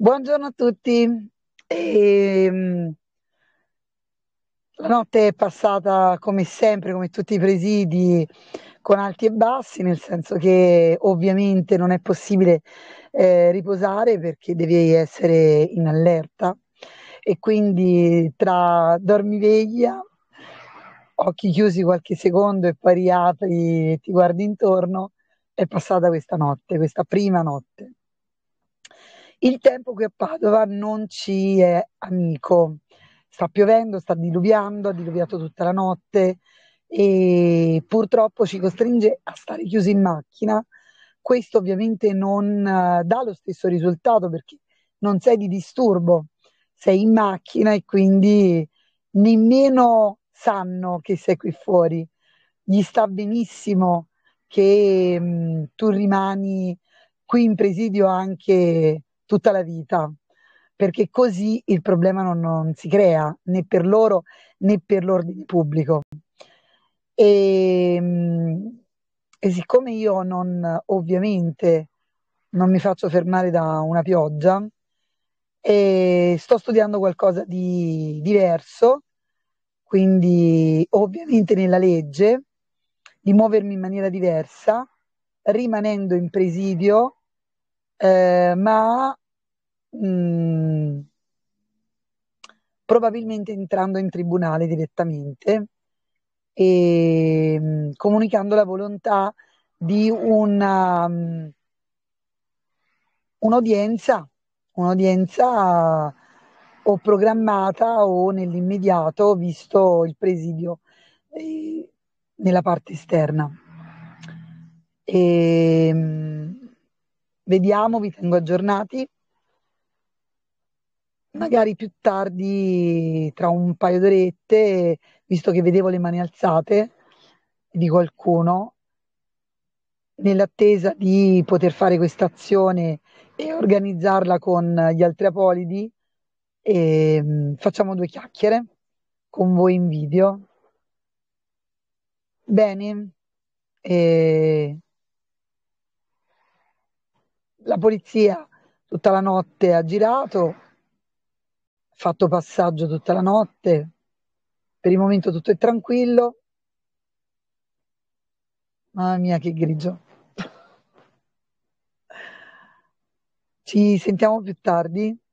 Buongiorno a tutti. Ehm, la notte è passata come sempre, come tutti i presidi, con alti e bassi, nel senso che ovviamente non è possibile eh, riposare perché devi essere in allerta e quindi tra dormiveglia, occhi chiusi qualche secondo e poi riapri e ti guardi intorno, è passata questa notte, questa prima notte. Il tempo qui a Padova non ci è amico. Sta piovendo, sta diluviando, ha diluviato tutta la notte e purtroppo ci costringe a stare chiusi in macchina. Questo ovviamente non eh, dà lo stesso risultato perché non sei di disturbo, sei in macchina e quindi nemmeno sanno che sei qui fuori. Gli sta benissimo che mh, mm, tu rimani qui in presidio anche tutta la vita, perché così il problema non, non si crea né per loro né per l'ordine pubblico. E, ehm, e siccome io non, ovviamente, non mi faccio fermare da una pioggia, e sto studiando qualcosa di diverso, quindi ovviamente nella legge, di muovermi in maniera diversa, rimanendo in presidio eh, ma mh, mm, probabilmente entrando in tribunale direttamente e mh, mm, comunicando la volontà di una, mh, mm, un'udienza, un'udienza o programmata o nell'immediato, visto il presidio eh, nella parte esterna. E, Vediamo, vi tengo aggiornati. Magari più tardi, tra un paio d'orette, visto che vedevo le mani alzate di qualcuno, nell'attesa di poter fare questa azione e organizzarla con gli altri apolidi, e ehm, facciamo due chiacchiere con voi in video. Bene. E eh, la polizia tutta la notte ha girato, ha fatto passaggio tutta la notte, per il momento tutto è tranquillo. Mamma mia che grigio. Ci sentiamo più tardi.